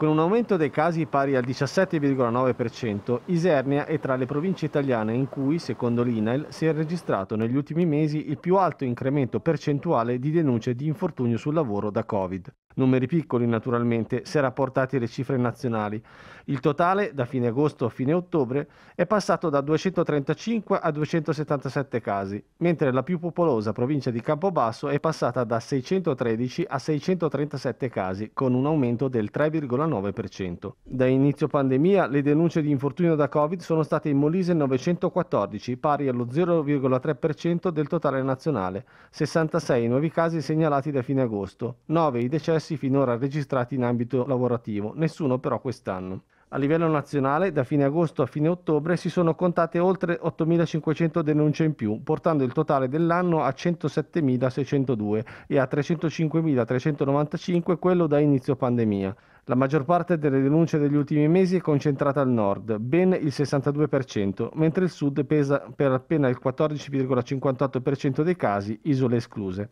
Con un aumento dei casi pari al 17,9%, Isernia è tra le province italiane in cui, secondo l'INAIL, si è registrato negli ultimi mesi il più alto incremento percentuale di denunce di infortunio sul lavoro da Covid numeri piccoli naturalmente, se rapportati alle cifre nazionali. Il totale, da fine agosto a fine ottobre, è passato da 235 a 277 casi, mentre la più popolosa provincia di Campobasso è passata da 613 a 637 casi, con un aumento del 3,9%. Da inizio pandemia le denunce di infortunio da Covid sono state in Molise 914, pari allo 0,3% del totale nazionale, 66 nuovi casi segnalati da fine agosto, 9 i decessi successi finora registrati in ambito lavorativo, nessuno però quest'anno. A livello nazionale, da fine agosto a fine ottobre, si sono contate oltre 8.500 denunce in più, portando il totale dell'anno a 107.602 e a 305.395 quello da inizio pandemia. La maggior parte delle denunce degli ultimi mesi è concentrata al nord, ben il 62%, mentre il sud pesa per appena il 14,58% dei casi, isole escluse.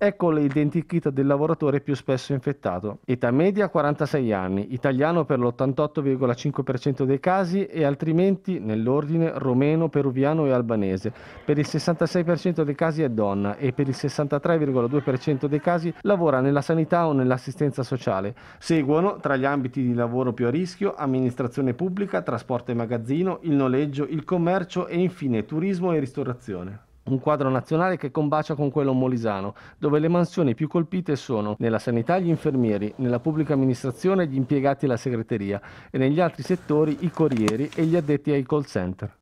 Ecco l'identikit del lavoratore più spesso infettato. Età media 46 anni, italiano per l'88,5% dei casi e altrimenti nell'ordine romeno, peruviano e albanese. Per il 66% dei casi è donna e per il 63,2% dei casi lavora nella sanità o nell'assistenza sociale. Seguono tra gli ambiti di lavoro più a rischio amministrazione pubblica, trasporto e magazzino, il noleggio, il commercio e infine turismo e ristorazione un quadro nazionale che combacia con quello molisano, dove le mansioni più colpite sono nella sanità gli infermieri, nella pubblica amministrazione gli impiegati e la segreteria e negli altri settori i corrieri e gli addetti ai call center.